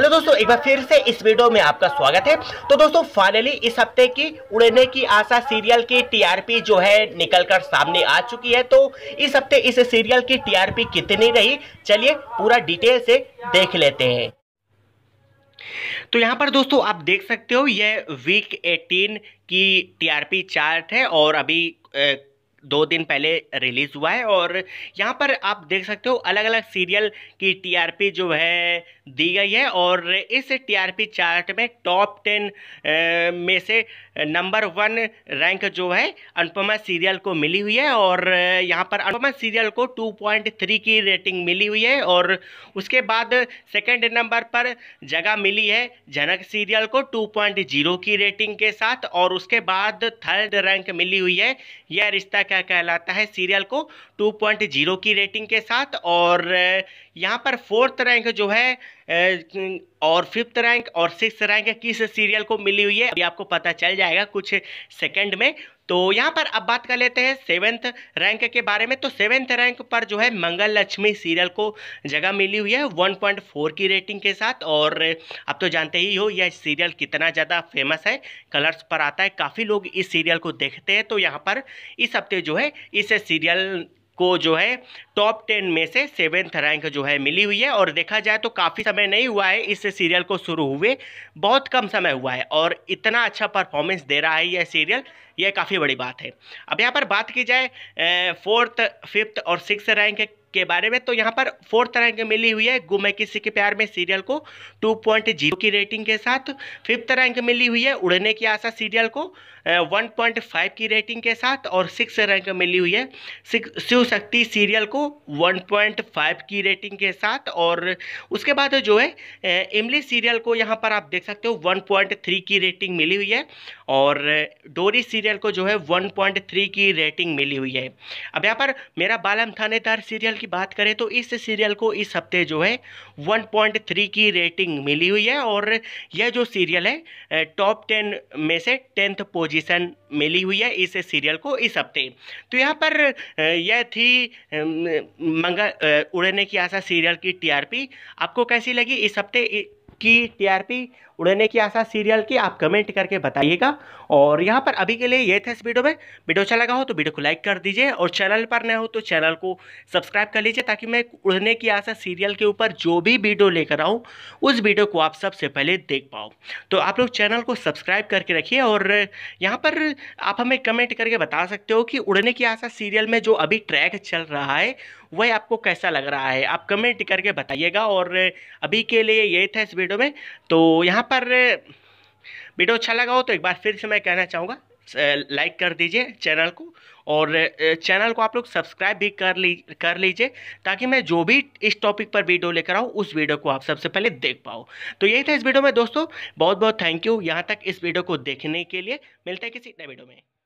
hello दोस्तों एक बार फिर से इस वीडियो में आपका स्वागत है तो दोस्तों फाइनली इस हफ्ते की उड़ने की आशा सीरियल की टीआरपी जो है निकलकर सामने आ चुकी है तो इस हफ्ते इस सीरियल की टीआरपी कितनी रही चलिए पूरा डिटेल से देख लेते हैं तो यहाँ पर दोस्तों आप देख सकते हो यह वीक 18 की टीआरपी चार्ट है और अभी दो दिन पहले रिलीज़ हुआ है और यहाँ पर आप देख सकते हो अलग अलग सीरियल की टीआरपी जो है दी गई है और इस टीआरपी चार्ट में टॉप टेन में से नंबर वन रैंक जो है अनुपमा सीरियल को मिली हुई है और यहाँ पर अनुपमा सीरियल को 2.3 की रेटिंग मिली हुई है और उसके बाद सेकंड नंबर पर जगह मिली है जनक सीरियल को 2.0 की रेटिंग के साथ और उसके बाद थर्ड रैंक मिली हुई है यह रिश्ता क्या कहलाता है सीरियल को 2.0 की रेटिंग के साथ और यहाँ पर फोर्थ रैंक जो है और फिफ्थ रैंक और सिक्स रैंक किस सीरियल को मिली हुई है अभी आपको पता चल जाएगा कुछ सेकंड में तो यहाँ पर अब बात कर लेते हैं सेवेंथ रैंक के बारे में तो सेवेंथ रैंक पर जो है मंगल लक्ष्मी सीरियल को जगह मिली हुई है 1.4 की रेटिंग के साथ और आप तो जानते ही हो यह सीरियल कितना ज़्यादा फेमस है कलर्स पर आता है काफ़ी लोग इस सीरियल को देखते हैं तो यहाँ पर इस हफ्ते जो है इस सीरियल को जो है टॉप टेन में से सेवेंथ रैंक जो है मिली हुई है और देखा जाए तो काफ़ी समय नहीं हुआ है इस सीरियल को शुरू हुए बहुत कम समय हुआ है और इतना अच्छा परफॉर्मेंस दे रहा है यह सीरियल यह काफ़ी बड़ी बात है अब यहाँ पर बात की जाए फोर्थ फिफ्थ और सिक्स रैंक के बारे में तो यहाँ पर फोर्थ रैंक मिली हुई है गुम है किसी के प्यार में सीरियल को टू पॉइंट जीरो की रेटिंग के साथ फिफ्थ रैंक मिली हुई है उड़ने की आशा सीरियल को वन पॉइंट फाइव की रेटिंग के साथ और सिक्स रैंक मिली हुई है शिव शक्ति सीरियल को वन पॉइंट फाइव की रेटिंग के साथ और उसके बाद जो है इमली सीरियल को यहाँ पर आप देख सकते हो वन पॉइंट थ्री की रेटिंग मिली हुई है और डोरी सीरियल को जो है वन पॉइंट थ्री की रेटिंग मिली हुई है अब यहाँ पर मेरा बालम थानेदार सीरियल की बात करें तो इस सीरियल को इस हफ्ते जो है 1.3 की रेटिंग मिली हुई है और यह जो सीरियल है टॉप टेन में से टेंथ पोजीशन मिली हुई है इस सीरियल को इस हफ्ते तो यहाँ पर यह थी मंगल उड़ने की आशा सीरियल की टीआरपी आपको कैसी लगी इस हफ्ते की टीआरपी उड़ने की आशा सीरियल की आप कमेंट करके बताइएगा और यहाँ पर अभी के लिए ये थे इस वीडियो में वीडियो अच्छा लगा हो तो वीडियो को लाइक कर दीजिए और चैनल पर नए हो तो चैनल को सब्सक्राइब कर लीजिए ताकि मैं उड़ने की आशा सीरियल के ऊपर जो भी वीडियो लेकर आऊँ उस वीडियो को आप सबसे पहले देख पाओ तो आप लोग चैनल को सब्सक्राइब करके रखिए और यहाँ पर आप हमें कमेंट करके बता सकते हो कि उड़ने की आशा सीरियल में जो अभी ट्रैक चल रहा है वह आपको कैसा लग रहा है आप कमेंट करके बताइएगा और अभी के लिए यही था इस वीडियो में तो यहाँ पर वीडियो अच्छा लगा हो तो एक बार फिर से मैं कहना चाहूँगा लाइक कर दीजिए चैनल को और चैनल को आप लोग सब्सक्राइब भी कर ली कर लीजिए ताकि मैं जो भी इस टॉपिक पर वीडियो लेकर आऊँ उस वीडियो को आप सबसे पहले देख पाओ तो यही था इस वीडियो में दोस्तों बहुत बहुत थैंक यू यहाँ तक इस वीडियो को देखने के लिए मिलते हैं किसी नए वीडियो में